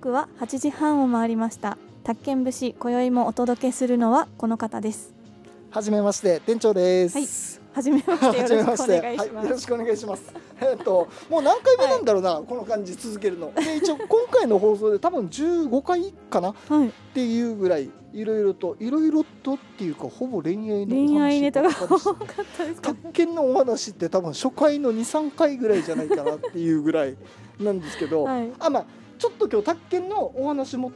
刻は8時半を回りました宅建節今宵もお届けするのはこの方ですはじめまして店長です、はい、はじめましてよろしくお願いします、はい、よろしくお願いしますえっともう何回目なんだろうな、はい、この感じ続けるの一応今回の放送で多分15回かな、はい、っていうぐらいいろいろといろいろとっていうかほぼ恋愛の恋愛ネタが多かったですか宅建のお話って多分初回の23回ぐらいじゃないかなっていうぐらいなんですけど、はい、あまあちょっと今日宅建のお話も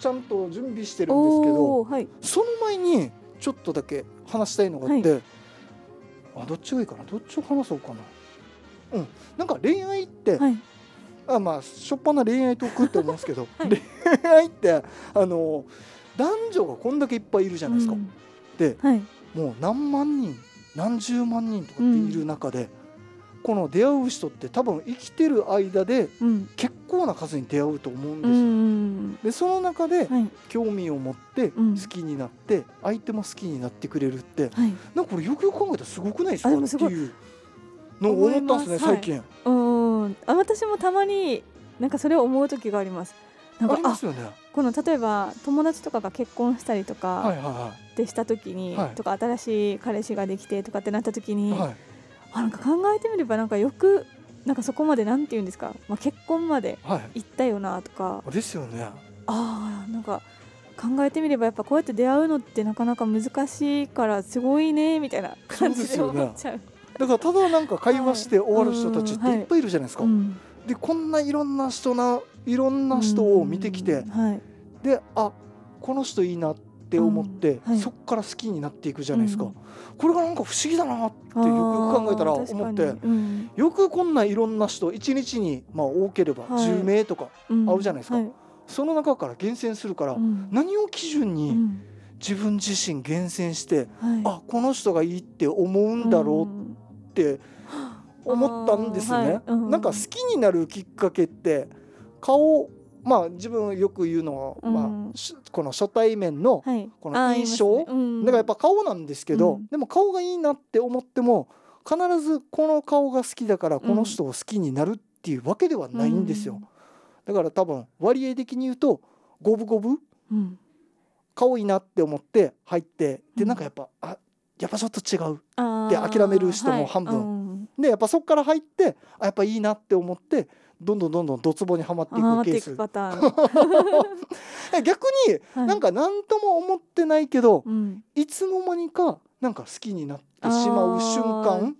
ちゃんと準備してるんですけど、はい、その前にちょっとだけ話したいのがあって、はい、あどっちがいいかなどっちを話そうかな。うん、なんか恋愛って、はい、あまあしょっぱな恋愛トークって思うんですけど、恋愛ってあの男女がこんだけいっぱいいるじゃないですか。うん、で、もう何万人何十万人とかっている中で、この出会う人って多分生きてる間で結構な数に出会うと思うんですうん、でその中で興味を持って好きになって、相手も好きになってくれるって、はい、なんかこれよくよく考えたらすごくないですかっていうのを思ったんですね最近、はい、うんあ私もたまになんかそれを思う時がありますなんかありますよねこの例えば友達とかが結婚したりとかでした時に、はいはいはい、とか新しい彼氏ができてとかってなった時に、はいあなんか考えてみればなんかよくなんかそこまでなんて言うんですか、まあ、結婚まで行ったよなとか、はい、ですよねあなんか考えてみればやっぱこうやって出会うのってなかなか難しいからすごいねみたいな感じで思っちゃう、ね、だからただなんか会話して終わる人たちっていっぱいいるじゃないですか、はいうん、でこんないろんな人ないろんな人を見てきて、はい、であこの人いいなってって思って、はい、そこから好きになっていくじゃないですか、うん、これがなんか不思議だなってよくよく考えたら思って、うん、よくこんないろんな人1日にまあ多ければ10名とか会うじゃないですか、はい、その中から厳選するから、何を基準に自分自身厳選して、はい、あこの人がいいって思うんだろうって思ったんですね。なんか好きになるきっかけって顔まあ、自分よく言うのは、まあ、この初対面のこの印象、だからやっぱ顔なんですけど、でも顔がいいなって思っても必ずこの顔が好きだからこの人を好きになるっていうわけではないんですよ。だから多分割合的に言うと五分五分、顔いいなって思って入ってでなんかやっぱ、あやっぱちょっと違うって諦める人も半分、でやっぱそこから入ってあやっぱいいなって思って。どんどんどんどんドツボにはまっていくケース 逆に、はい、なんか何とも思ってないけど、うん、いつの間にかなんか好きになってしまう瞬間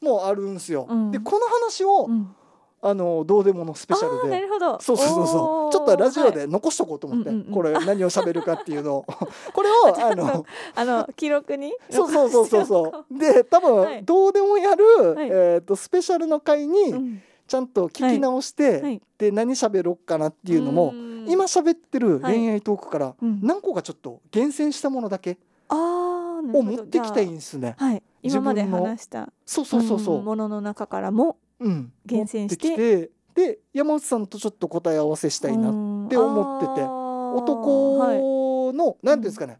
もあるんですよ。はい、でこの話を、うんあのどうでものスペシャルでなるそうそうそうそうちょっとラジオで残しとこうと思って、はいこれ何を喋るかっていうのを これをあのあの記録にそうそうそうそうそうで多分、はい、どうでもやる、はい、えーと、とスペシャルの回に、うんちゃんと聞き直して、はい、で何喋ろうかなっていうのも今喋ってる恋愛トークから何個かちょっと厳選したものだけを持ってきたいんですね。はい、今まで話したそうそうそうそうものの中からも厳選して,、てで山内さんとちょっと答え合わせしたいなって思ってて男の何、はい、ですかね、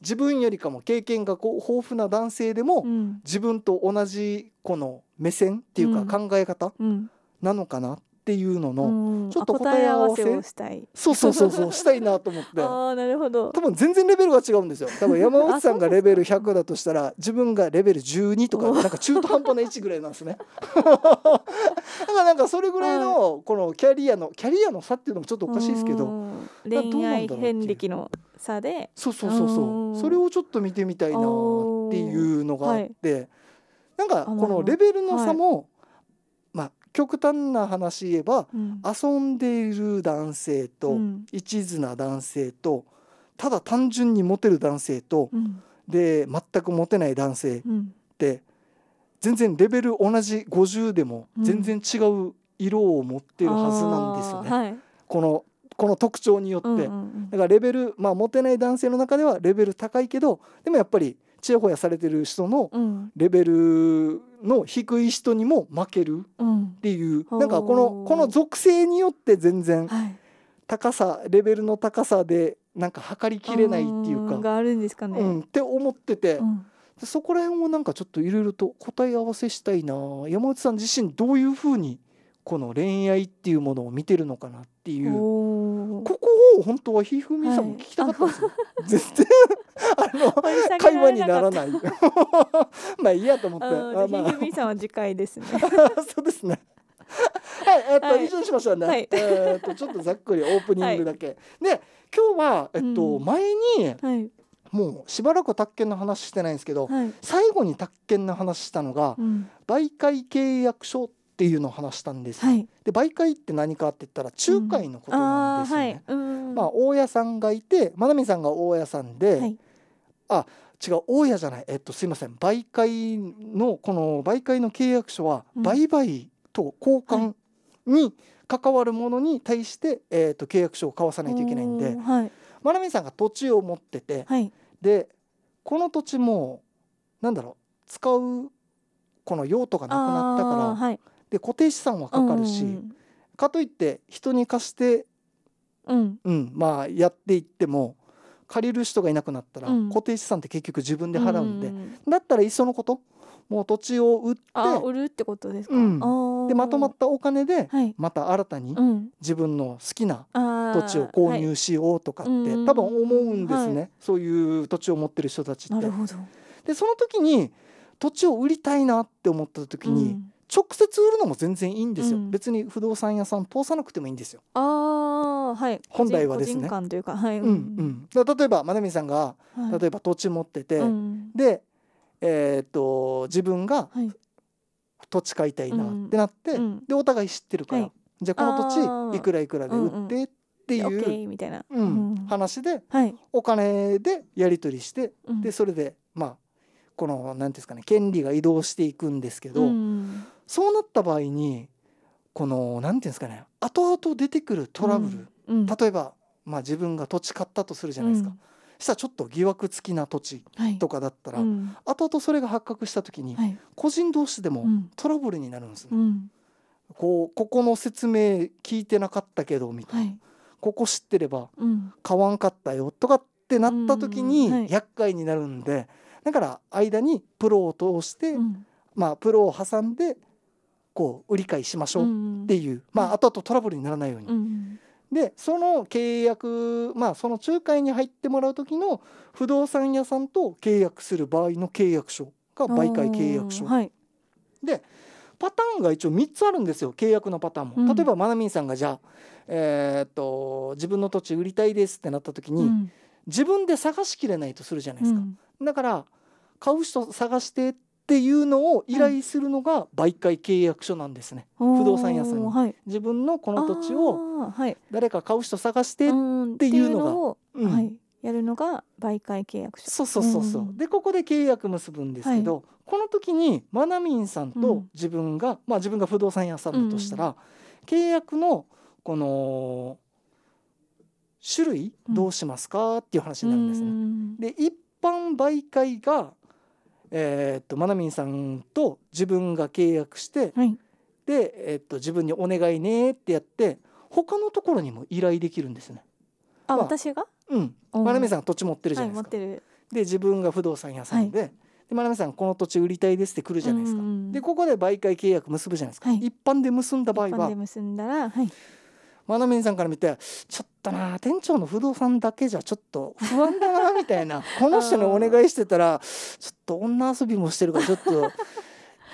自分よりかも経験がこう豊富な男性でも、自分と同じこの目線っていうか考え方、うんなのかなっていうののちょっと答え合わせをしたいそうそうそうそう したいなと思ってあなるほど多分全然レベルが違うんですよ多分山内さんがレベル100 だとしたら自分がレベル12とかなんか中途半端な位置ぐらいなんですねだからなんかそれぐらいのこのキャリアのキャリアの差っていうのもちょっとおかしいですけど恋愛遍歴の差でそうそうそうそうそれをちょっと見てみたいなっていうのがあってなんかこのレベルの差も、はい極端な話言えば、うん、遊んでいる男性と、うん、一途な男性とただ単純にモテる男性と、うん、で全くモテない男性って、全然レベル同じ50でも全然違う色を持ってるはずなんですよね。はい、このこの特徴によって、だからレベルまあモテない男性の中ではレベル高いけどでもやっぱりちやほやされてる人のレベルの低い人にも負けるっていう、うん、なんかこのこの属性によって全然高さ、はい、レベルの高さでなんか測りきれないっていうか。があるんですかね、うん、って思ってて。うんそこら辺をなんかちょっといろいろと答え合わせしたいな山内さん自身どういうふうにこの恋愛っていうものを見てるのかなっていうここを本当はひふみさんも聞きたかったんですよ、はい、全然あの 会話にならない まあいいやと思ってあ、まあ、ひふみさんは次回ですね そうですねはい、えっと、はい、以上にしましょうね。はい、えっと、ちょっとざっくりオープニングだけ。はい、で、今日は、えっと、うん、前に。もうしばらく宅建の話してないんですけど、最後に宅建の話したのが、うん、媒介契約書っていうのを話したんです、はい、で媒介って何かって言ったら仲介のことなんですよね、うんあはい、まあ大家さんがいてまなみさんが大家さんで、はい、あ違う大家じゃないえっとすいません媒介のこの媒介の契約書は売買と交換に関わるものに対して、うんえっと契約書を交わさないといけないんで、はい、まなみさんが土地を持ってて、はい、でこの土地もなんだろう使うこの用途がなくなったから、はい、で固定資産はかかるし、うんかといって人に貸して、うん、うん、まあやっていっても借りる人がいなくなったら、固定資産って結局自分で払うんで、うんだったらいっそのこともう土地を売って売るってことですか、うん、でまとまったお金でまた新たに自分の好きな土地を購入しようとかって、はい、多分思うんですね、そういう土地を持ってる人たちって。でその時に土地を売りたいなって思った時に、うん、直接売るのも全然いいんですよ、うん、別に不動産屋さん通さなくてもいいんですよ。ああはい、本来はですね。というか、はいうんうんうん、例えばまなみさんが、はい、例えば土地持ってて、うん、で、えー、っと自分が土地買いたいなってなって、はい、でお互い知ってるから、はい、じゃあこの土地いくらいくらで売ってっていう、みたいな、話で、お金でやり取りして、でそれでまあこの何ですかね権利が移動していくんですけど、うんそうなった場合にこの何て言うんですかね後々出てくるトラブル、うん、例えば、まあ、自分が土地買ったとするじゃないですか。うん、したらちょっと疑惑付きな土地とかだったら、はい後々それが発覚した時に、はい、個人同士でもトラブルになるんですね、こうここの説明聞いてなかったけどみたいな、はい、ここ知ってれば買わんかったよとかってなった時に厄介になるんで、だから間にプロを通して、まあプロを挟んでこう売り買いしましょうっていう、まあ、後々トラブルにならないように。でその契約まあその仲介に入ってもらう時の不動産屋さんと契約する場合の契約書が媒介契約書。はい、でパターンが一応3つあるんですよ契約のパターンも。うん、例えばまなみんさんがじゃあ、えー、っと自分の土地売りたいですってなった時に、うん、自分で探しきれないとするじゃないですか。うん、だから買う人探してっっていうのを依頼するのが媒介契約書なんですね、はい、不動産屋さんに、はい、自分のこの土地を誰か買う人探してっていうのが、はい、やるのが媒介契約書そうそうそうそう、うん、でここで契約結ぶんですけど、この時にマナミンさんと自分が、うん、まあ自分が不動産屋さんだとしたら、うん、契約のこの種類どうしますかっていう話になるんですね。で一般媒介がえー、っとまなみんさんと自分が契約して、はい、で、えー、っと自分にお願いねってやって他のところにも依頼できるんですね。あ、まあ、私がうんまなみさん土地持ってるじゃないですか。はい、で自分が不動産屋さんで。はいで真さんこの土地売りたいですって来るじゃないですか、うんうん、でここで媒介契約結ぶじゃないですか、はい、一般で結んだ場合は結んだら、はい、まなみんさんから見てちょっとな店長の不動産だけじゃちょっと不安だなみたいな この人にお願いしてたらちょっと女遊びもしてるからちょっと。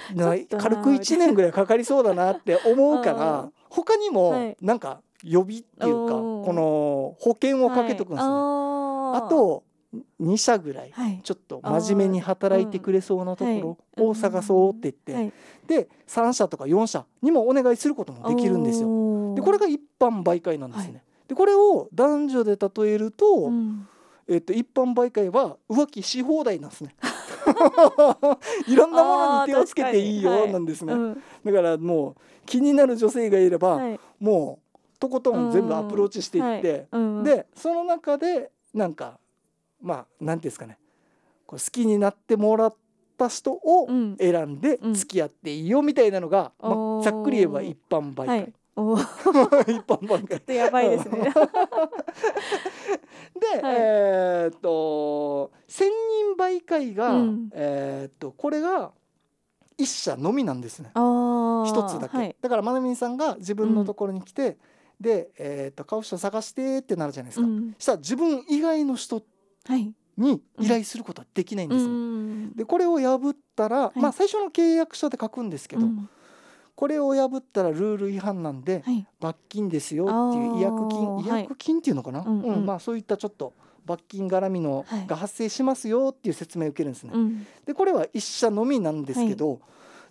軽く1年ぐらいかかりそうだなって思うから他にもなんか予備っていうかこの保険をかけとくんですね。あと2社ぐらいちょっと真面目に働いてくれそうなところを探そうって言ってで3社とか4社にもお願いすることもできるんですよ。でこれが一般媒介なんですね。はい、でこれを男女で例えると、うん、えっと一般媒介は浮気し放題なんですね。いろんなものに手をつけていいよなんですね。かはいうん、だからもう気になる女性がいれば、はい、もうとことん全部アプローチしていって、でその中でなんかまあ何ですかねこう好きになってもらった人を選んで付き合っていいよみたいなのが、うん、まあ、ざっくり言えば一般媒介。お 一般本ちょっとやばいですね。で、はい、えっと千人媒介が、うん、えっとこれが一社のみなんですね。一つだけ。はい、だからまなみさんが自分のところに来て、うん、で、えー、っと顔人探してってなるじゃないですか。うん、したら自分以外の人に依頼することはできないんですね。でこれを破ったら、はい、まあ最初の契約書で書くんですけど。うんこれを破ったらルール違反なんで、はい、罰金ですよっていう違約金違約金っていうのかな、はいうんうん、まあ、そういったちょっと罰金絡みのが発生しますよっていう説明を受けるんですね。はい、でこれは一社のみなんですけど、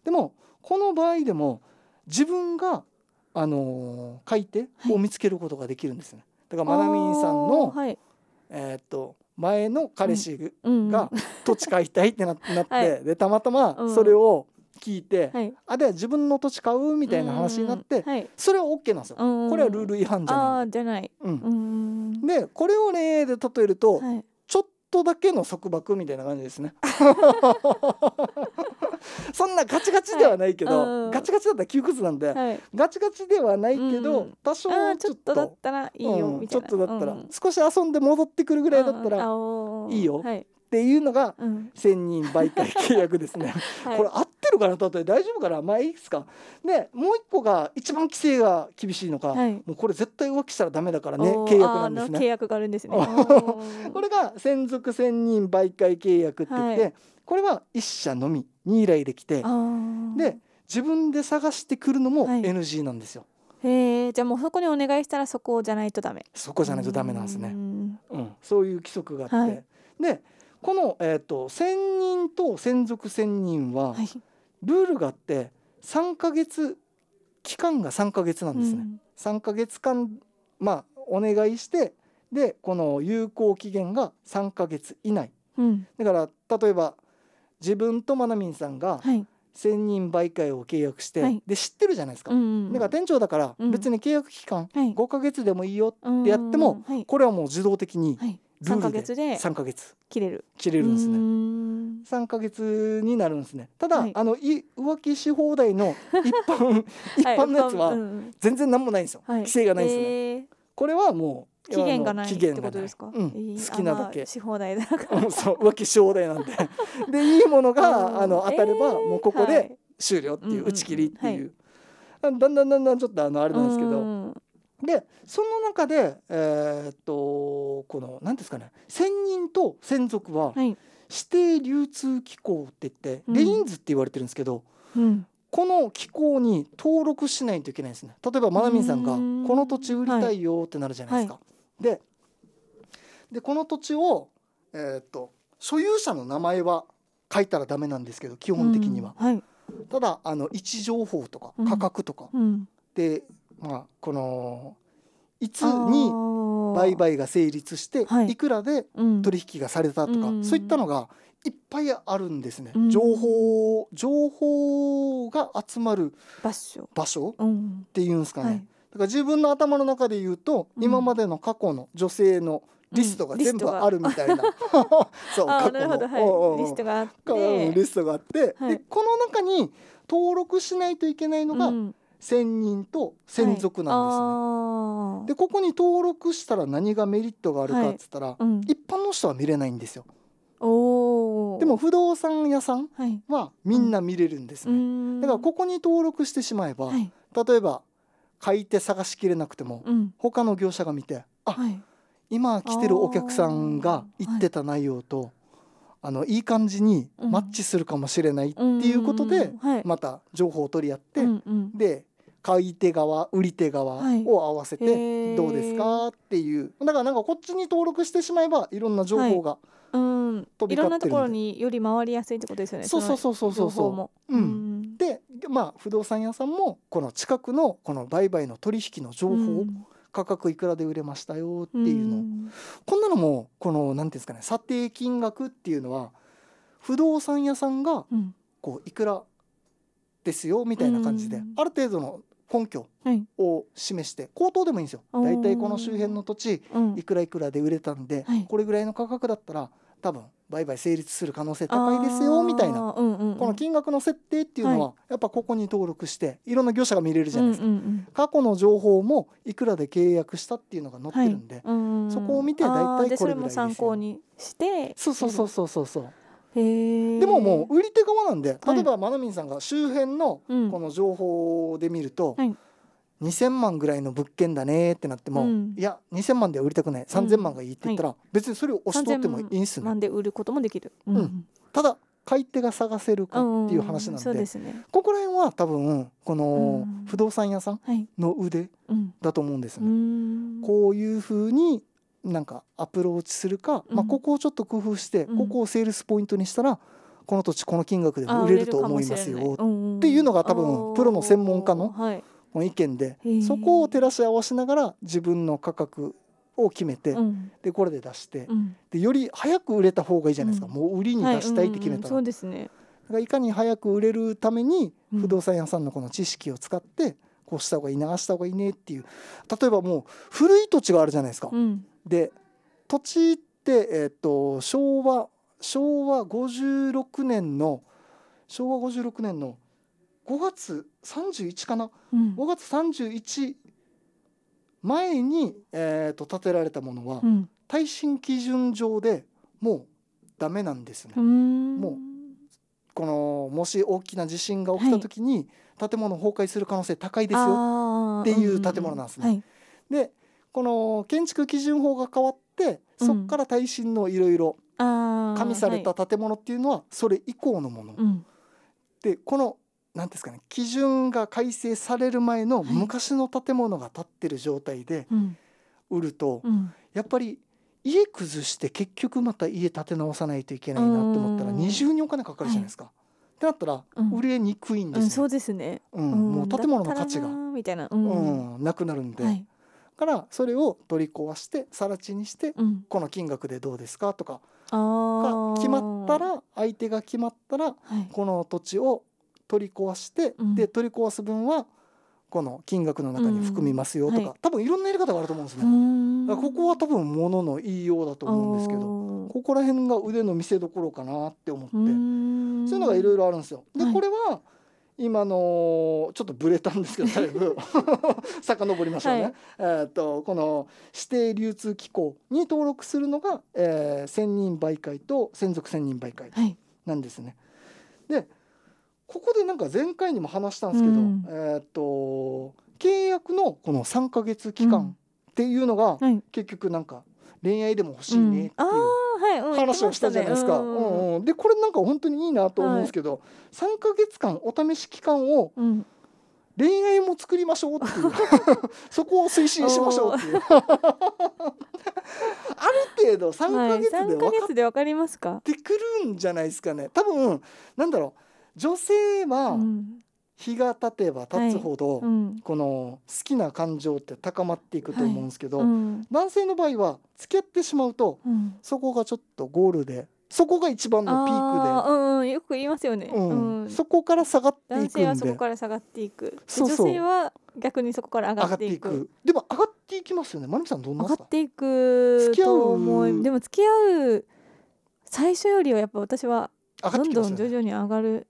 でもこの場合でも自分が、あのー、買いてを見つけることができるんですね。だからまなみんさんの、えー、っと前の彼氏が土地買いたいってなって、でたまたまそれを聞いて、はい、あでは自分の土地買うみたいな話になって、はい、それは OK なんですよこれはルール違反じゃない。じゃない、うん、でこれをねで例えると、はい、ちょっとだけの束縛みたいな感じですね。そんなガチガチではないけど、ガチガチだったら窮屈なんで、ガチガチではないけど、多少ちょっとだったらいいよみたいな、ちょっとだったら、少し遊んで戻ってくるぐらいだったらいいよ、っていうのが千人媒介契約ですね、はい、これ合ってるかな例え大丈夫かなまあいいですかでもう一個が一番規制が厳しいのか、はい、もうこれ絶対浮気したらダメだからね契約なんですね契約があるんですね これが専属千人媒介契約って言って、はい、これは一社のみに依頼できてで自分で探してくるのも NG なんですよ、へえじゃあもうそこにお願いしたらそこじゃないとダメそこじゃないとダメなんですねうん、そういう規則があって、はい、でこの、えーと、専任と専属専任は、はい、ルールがあって3か月期間が3ヶ月なんですね。うん、3ヶ月間まあお願いしてでこの有効期限が3か月以内、うん、だから例えば自分とまなみんさんが、専任媒介を契約して、はい、で知ってるじゃないですか、うんうん、だから店長だから別に契約期間5か月でもいいよってやっても、これはもう自動的に3か月で三ヶ月切れる切れるんですね三か月になるんですねただ、はい、あのい浮気し放題の 一般一般のやつは全然何もないんですよ、はい、規制がないんですね、えー、これはもう期限がないっですか、うん、好きなだけし放題だからそう浮気し放題なんででいいものが あの当たれば、えー、もうここで終了っていう、はい、打ち切りっていう、うんうんはい、だんだんだんだんちょっとあのあれなんですけど、でその中で、えー、っとこの何ですかね先人と専属は指定流通機構って言って、レインズって言われてるんですけど、うん、この機構に登録しないといけないんですね。例えばまなみんさんがこの土地売りたいよってなるじゃないですか。はいはい、ででこの土地を、えー、っと所有者の名前は書いたらダメなんですけど基本的には。はい、ただあの位置情報とか価格とか、でまあ、このいつに売買が成立していくらで取引がされたとか、そういったのがいっぱいあるんですね、うん、情報情報が集まる場所場所、うん、っていうんですかね、はい、だから自分の頭の中で言うと、うん、今までの過去の女性のリストが全部あるみたいな、そう過去の、はい、リストがあってリストがあって、でこの中に登録しないといけないのが、うん専任と専属なんですね、はい、でここに登録したら何がメリットがあるかっつったら、はいうん、一般の人は見れないんですよでも不動産屋さんはみんな見れるんですね、うん、だからここに登録してしまえば、はい、例えば買い手探しきれなくても、うん、他の業者が見てあ、はい、今来てるお客さんが言ってた内容と、あのいい感じにマッチするかもしれないっていうことで、また情報を取り合って、で買い手側売り手側を合わせてどうですかっていう、はい、だからなんかこっちに登録してしまえばいろんな情報が飛び交ってるんで、はい、うん、いろんなところにより回りやすいってことですよねそうそうそうそうそううん、でまあ不動産屋さんもこの近くのこの売買の取引の情報、うん価格いくらで売れましたよっていうの、うん、こんなのもこの何ていうんですかね査定金額っていうのは不動産屋さんがこういくらですよみたいな感じで、うん、ある程度の根拠を示して、口頭でもいいんですよ大体この周辺の土地、いくらいくらで売れたんで、これぐらいの価格だったら多分売買成立する可能性高いですよみたいな、うんうんうん、この金額の設定っていうのは、はい、やっぱここに登録していろんな業者が見れるじゃないですか、うんうんうん、過去の情報もいくらで契約したっていうのが載ってるんで、はい、んそこを見て大体これぐらいですよ、ね、それも参考にしてそうそうそうそうそうそうでももう売り手側なんで例えばまなみんさんが周辺のこの情報で見ると、はい2,000万ぐらいの物件だねってなっても、いや2,000万では売りたくない3,000万がいいって言ったら、うんはい、別にそれを押し通ってもいいんすね。万で売ることもできる、うん、うん、ただ買い手が探せるかっていう話なんででね、ここら辺は多分この不動産屋さんの腕だと思うんですね。こういうふうになんかアプローチするか、まあ、ここをちょっと工夫して、ここをセールスポイントにしたらこの土地この金額でも売れると思いますよっていうのが多分プロの専門家の意見で、そこを照らし合わせながら自分の価格を決めて、でこれで出して、でより早く売れた方がいいじゃないですか、もう売りに出したいって決めたら。いかに早く売れるために不動産屋さんのこの知識を使ってこうした方がいい流した方がいいねっていう例えばもう古い土地があるじゃないですか。うん、で土地って、えーと、昭和昭和56年の昭和56年の5月31かな、うん、5月31前に、えーと、建てられたものは、うん、耐震基準上でもうダメなんですね。もうこのもし大きな地震が起きた時に、建物崩壊する可能性高いですよっていう建物なんですね。でこの建築基準法が変わってそこから耐震のいろいろ加味された建物っていうのはそれ以降のもの。でこの何ですかね基準が改正される前の昔の建物が建ってる状態で売ると、やっぱり家崩して結局また家建て直さないといけないなって思ったら二重にお金かかるじゃないですか。はい、ってなったら売れにくいんです、ねうん、そうですね、うん、もう建物の価値がみたいな、うんなくなるんで、はい、からそれを取り壊して更地にして、この金額でどうですかとかが決まったら相手が決まったら、この土地を取り壊して、で取り壊す分はこの金額の中に含みますよとか、多分いろんなやり方があると思うんですね。ここは多分ものの言いようだと思うんですけどここら辺が腕の見せどころかなって思ってそういうのがいろいろあるんですよ。で、これは今のちょっとブレたんですけどだいぶ 遡りましょうね、はい、えと、この指定流通機構に登録するのが、えー、専任媒介と専属専任媒介なんですね。はい、でここでなんか前回にも話したんですけど、うん、えと、契約のこの3か月期間っていうのが、結局なんか恋愛でも欲しいねっていう話をしたじゃないですか。うんうん、でこれなんか本当にいいなと思うんですけど、はい、3か月間お試し期間を、恋愛も作りましょうっていう そこを推進しましょうっていう ある程度3か月で分か,、ってくるんじゃないですかね多分なんだろう女性は日が経てば経つほど、はいうん、この好きな感情って高まっていくと思うんですけど、はいうん、男性の場合は付き合ってしまうと、うん、そこがちょっとゴールでそこが一番のピークで、うん、よく言いますよね、うんそこから下がっていく男性はそこから下がっていく女性は逆にそこから上がっていくでも上がっていきますよねまみさんどんな上がっていく付きうでも付き合う最初よりはやっぱ私はどんどん徐々に上がる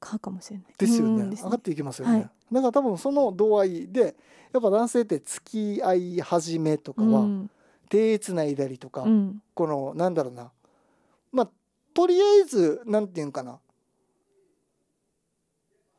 かかもしれないですよね、ね、上がっていきますよね、はい、だから多分その度合いでやっぱ男性って付き合い始めとかは、うん、手つないだりとか、うん、このなんだろうなまあとりあえずなんていうかな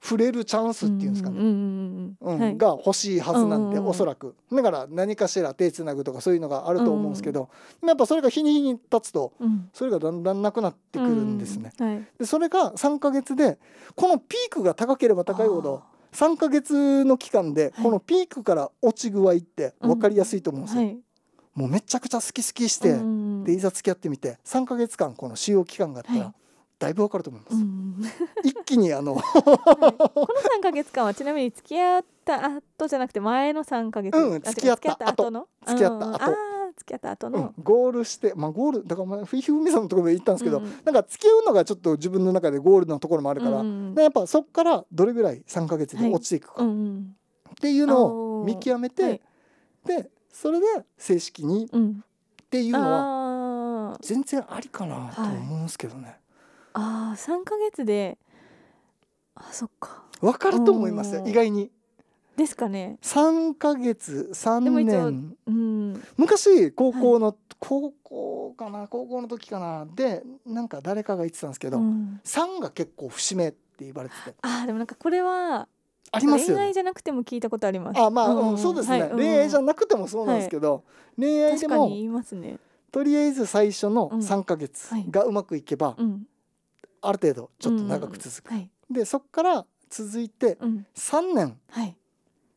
触れるチャンスっていうんですかね、が欲しいはずなんで、おそらくだから何かしら手つなぐとかそういうのがあると思うんですけど、やっぱそれが日に日に経つと、それがだんだんなくなってくるんですね。でそれが3ヶ月でこのピークが高ければ高いほど3ヶ月の期間でこのピークから落ち具合って分かりやすいと思うんですよ。もうめちゃくちゃ好き好きして、でいざ付き合ってみて3ヶ月間この使用期間があったら、だいぶわかると思います。一気にあのはい、この三か月間はちなみに付き合った後じゃなくて前の三か月、うん、付き合った後の付き合った後。付き合った後の、うん、ゴールしてまあゴールだからまあふひふみさんのところで行ったんですけど、うん、なんか付き合うのがちょっと自分の中でゴールのところもあるから、うん、やっぱそこからどれぐらい三か月で落ちていくか、はい、っていうのを見極めて、はい、でそれで正式に、っていうのは全然ありかなと思うんですけどね。はいああ3か月であそっか分かると思います意外に。ですかね3か月3年、うん、昔高校の、はい、高校かな高校の時かなでなんか誰かが言ってたんですけど、うん、3が結構節目って言われててあでもなんかこれはありますよ、ね、恋愛じゃなくても聞いたことありますあまあ、うん、そうですね、はい、恋愛じゃなくてもそうなんですけど、はい、恋愛でも、ね、とりあえず最初の3か月がうまくいけば、うん、ある程度ちょっと長く続く、はい、でそこから続いて3年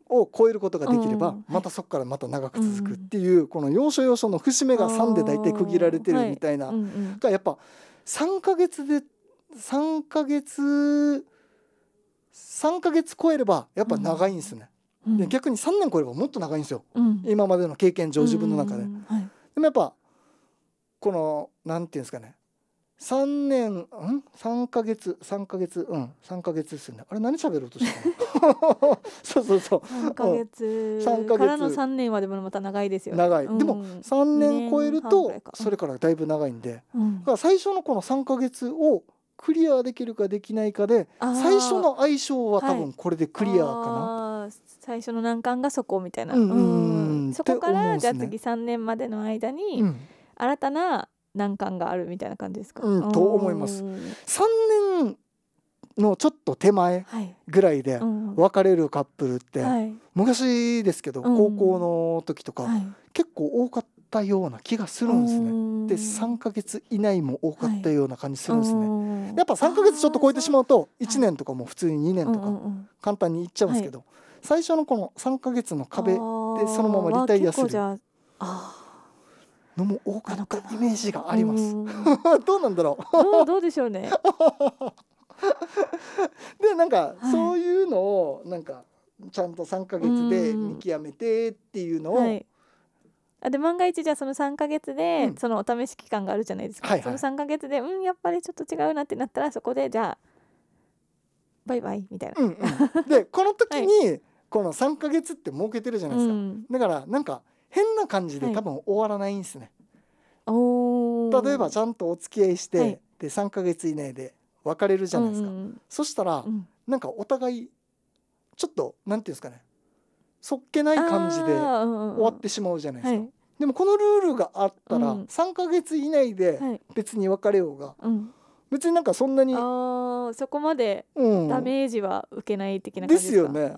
を超えることができれば、またそこからまた長く続くっていう、この要所要所の節目が3で大体区切られてるみたいな、がやっぱ3か月で3か月3か月超えればやっぱ長いんですね、で逆に3年超えればもっと長いんですよ、今までの経験上自分の中で。でもやっぱこのなんていうんですかね3年ん3ヶ月3ヶ月うん3ヶ月ですねあれ何喋ろうとしたの そうそうそう3ヶ月三ヶ月からの3年はでもまた長いですよ、ね、長い、うん、でも3年超えるとそれからだいぶ長いんで、うん、だから最初のこの3ヶ月をクリアできるかできないかで最初の相性は多分これでクリアかな、はい、最初の難関がそこみたいな、うん、そこから、じゃあ次3年までの間に、新たな難関があるみたいな感じですか、うん、と思います。3年のちょっと手前ぐらいで別れるカップルって、はい、昔ですけど、うん、高校の時とか、はい、結構多かったような気がするんですね。で3ヶ月以内も多かったような感じするんですね。やっぱ3か月ちょっと超えてしまうと1年とかも普通に2年とか簡単にいっちゃうんですけど、最初のこの3か月の壁でそのままリタイアする。あのも多かったイメージがあります。どうなんだろう。どうでしょうね。でなんか、はい、そういうのをなんかちゃんと3か月で見極めてっていうのを、あで万が一じゃあその3か月で、そのお試し期間があるじゃないですか、はいはい、その3か月でうんやっぱりちょっと違うなってなったらそこでじゃあバイバイみたいな。うんうん、でこの時に、この3か月って設けてるじゃないですか、だからなんか変な感じで多分終わらないんですね。はい、例えばちゃんとお付き合いして、はい、で3ヶ月以内で別れるじゃないですか、うんうん、そしたら、うん、なんかお互いちょっとなんていうんですかねそっけない感じで終わってしまうじゃないですか。はい、でもこのルールがあったら、うん、3ヶ月以内で別に別れようが、うん、別になんかそんなにあそこまでダメージは受けない的な感じですか、ですよね。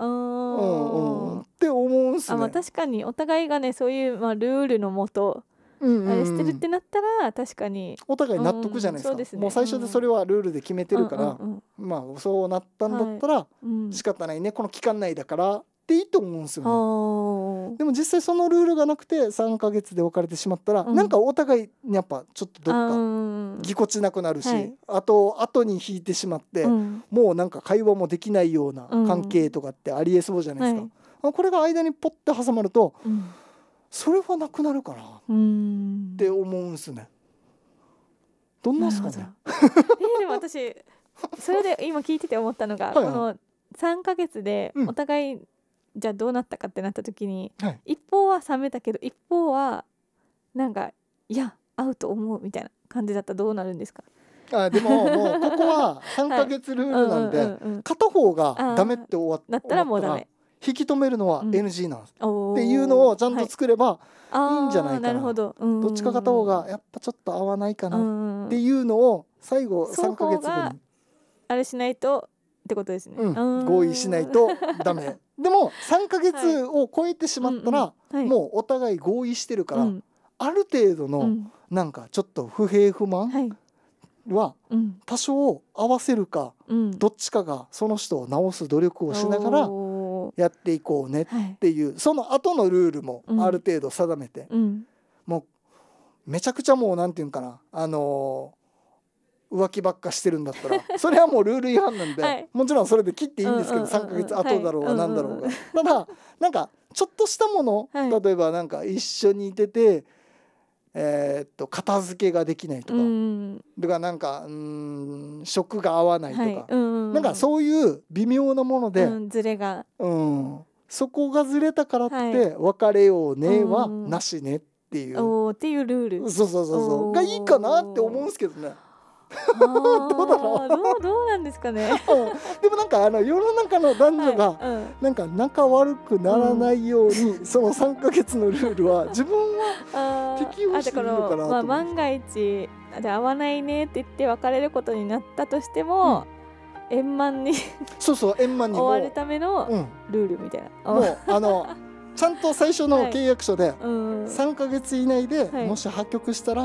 うんうん、って思うんすねあ、まあ、確かにお互いがねそういう、まあ、ルールのもと、うんうん、あれしてるってなったら確かにお互い納得じゃないですか、うんうすね、もう最初でそれはルールで決めてるから、うんうんうん、まあそうなったんだったら仕方ないね、この期間内だからっていいと思うんですよねでも実際そのルールがなくて3か月で別れてしまったら、うん、なんかお互いにやっぱちょっとどっかぎこちなくなるし、はい、あと後に引いてしまって、うん、もうなんか会話もできないような関係とかってありえそうじゃないですか、うんはい、これが間にポッて挟まると、うん、それはなくなるかなって思うんですねどんなですかね えでも私それで今聞いてて思ったのが、はいはい、この3か月でお互いじゃあどうなったかってなった時に、はい、一方は冷めたけど一方はなんかいや合うと思うみたいな感じだったらどうなるんですかあでももうここは3か月ルールなんで片方がダメって終わったらもうダメ引き止めるのは NG なんです、うん、っていうのをちゃんと作ればいいんじゃないかな,、るほどどっちか片方がやっぱちょっと合わないかなっていうのを最後3か月後にあれしないとってことですね、うん、合意しないとダメでも3か月を超えてしまったら、もうお互い合意してるから、ある程度のなんかちょっと不平不満は多少合わせるか、どっちかがその人を直す努力をしながらやっていこうねっていう、その後のルールもある程度定めて、もうめちゃくちゃもうなんていうんかなあの浮気ばっかしてるんだったら それはもうルール違反なんで、はい、もちろんそれで切っていいんですけど、うんうんうん、3か月後だろうが何だろうが、はい、ただなんかちょっとしたもの、はい、例えばなんか一緒にいてて、えー、っと片付けができないとか、うん、とかなんかうん食が合わないとか、ううん、なんかそういう微妙なもので、うん、ズレが、うん、そこがずれたからって別れようねはなしねっていう、っていうルールそうそうそうそうがいいかなって思うんですけどね。どうだろうどうなんですかね、うん、でもなんかあの世の中の男女が、なんか仲悪くならないように、その3か月のルールは 自分は適用してるのかなとまあ、万が一で会わないねって言って別れることになったとしても、円満にそうそう円満に 終わるためのルールみたいな、もうあのちゃんと最初の契約書で3か月以内でもし破局したら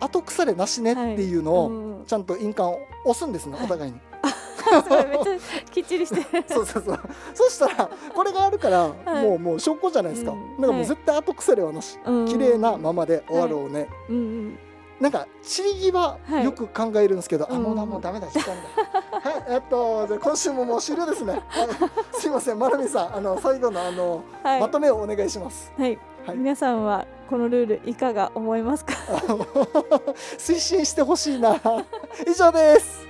後腐れなしねっていうのをちゃんと印鑑を押すんですねお互いに。きっちりして そうそうそうそしたらこれがあるから、もうもう証拠じゃないですか、ん、だからもう絶対後腐れはなし、綺麗なままで終わろうね、なんか散り際よく考えるんですけど、はい、あもうだもうダメだ時間だ。はいえっと今週ももう終了ですね。はい、すいませんまなみさんあの最後のあの、はい、まとめをお願いします。はい、はい、皆さんはこのルールいかが思いますか。推進してほしいな。以上です。